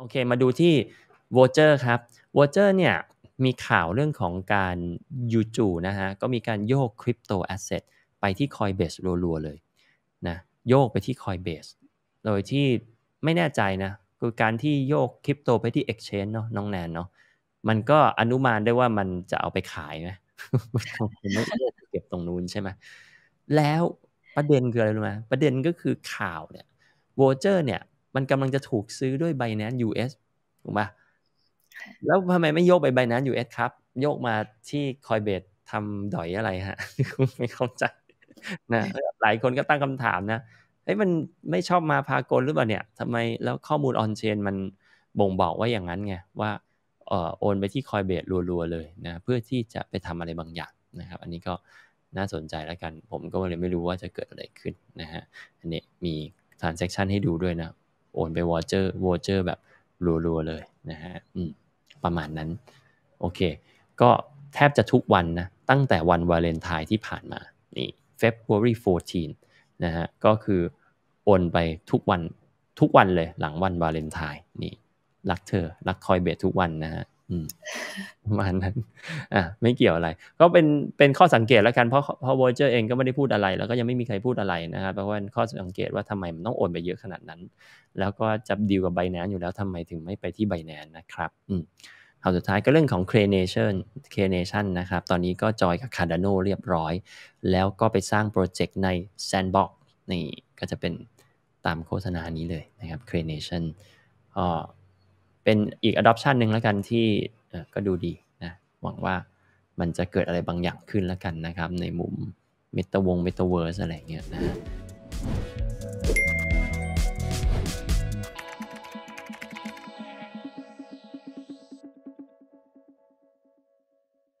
โอเค มาดูที่ v o เจอร์ครับ v o เจอร์เนี่ย มีข่าวเรื่องของการ ยูจูนะฮะ ก็มีการโยกคริปโตแอสเซทไปที่คอยเบสรัวๆ เลยนะโยกไปที่คอยเบสโดยที่ไม่แน่ใจนะคือการที่โยกคริปโตไปที่ Exchange เนาะน้องแนนเนาะมันก็อนุมานได้ว่ามันจะเอาไปขายไหมไม่ไเก็บตรงนู้นใช่ไหมแล้วประเด็นคืออะไรรู้ไหมประเด็นก็คือข่าวเนี่ยวอเจอร์เนี่ยมันกำลังจะถูกซื้อด้วย b i แนน c e US ถูกปะแล้วทำไมไม่โยกไป b i n นยูเ US ครับ โยกมาที่คอยเบดทำดอยอะไรฮะ ไม่เข้าใจนะหลายคนก็ตั้งคำถามนะเอ้มันไม่ชอบมาพากลหรือเปล่าเนี่ยทำไมแล้วข้อมูลออนเชนมันบ่งบอกว่าอย่างนั้นไงว่าเอ่อโอนไปที่คอยเบดรัวๆเลยนะ เพื่อที่จะไปทำอะไรบางอย่างนะครับ อันนี้ก็น่าสนใจแล้วกัน ผมก็เลยไม่รู้ว่าจะเกิดอะไรขึ้นนะฮะอันนี้มีทรานซ a c t i o ให้ดูด้วยนะโอนไปวอเจอร์วอเจอร์แบบรัวๆเลยนะฮะประมาณนั้นโอเคก็แทบจะทุกวันนะตั้งแต่วันวาเลนไทน์ที่ผ่านมานี่ February 14นะฮะก็คือโอนไปทุกวันทุกวันเลยหลังวันวาเลนไทน์นี่รักเธอรักคอยเบททุกวันนะฮะประมาณนั้นอ่ะไม่เกี่ยวอะไร ก็เป็นเป็นข้อสังเกตแล้วกันเพราะเพราะวอร์เจอร์เองก็ไม่ได้พูดอะไร แล้วก็ยังไม่มีใครพูดอะไรนะครับเพราะว่าข้อสังเกตว่าทำไมมันต้องโอนไปเยอะขนาดนั้น แล้วก็จับดีลกับไบแนนอยู่แล้วทำไมถึงไม่ไปที่ไบแนนนะครับอืมข่าวสุดท้ายก็เรื่องของ c r e เ a t i o n c r e เ a t i o n นะครับตอนนี้ก็จอยกับ Cardano เรียบร้อย แล้วก็ไปสร้างโปรเจกต์ใน Sandbox นี่ก็จะเป็นตามโฆษณานี้เลยนะครับ c r e น a t i o n ก็เป็นอีก adoption หนึ่งแล้วกันที่ก็ดูดีนะ หวังว่ามันจะเกิดอะไรบางอย่างขึ้นแล้วกันนะครับ ในมุมเมตาวงเมตาเวิร์สอะไรเงี้ยนะ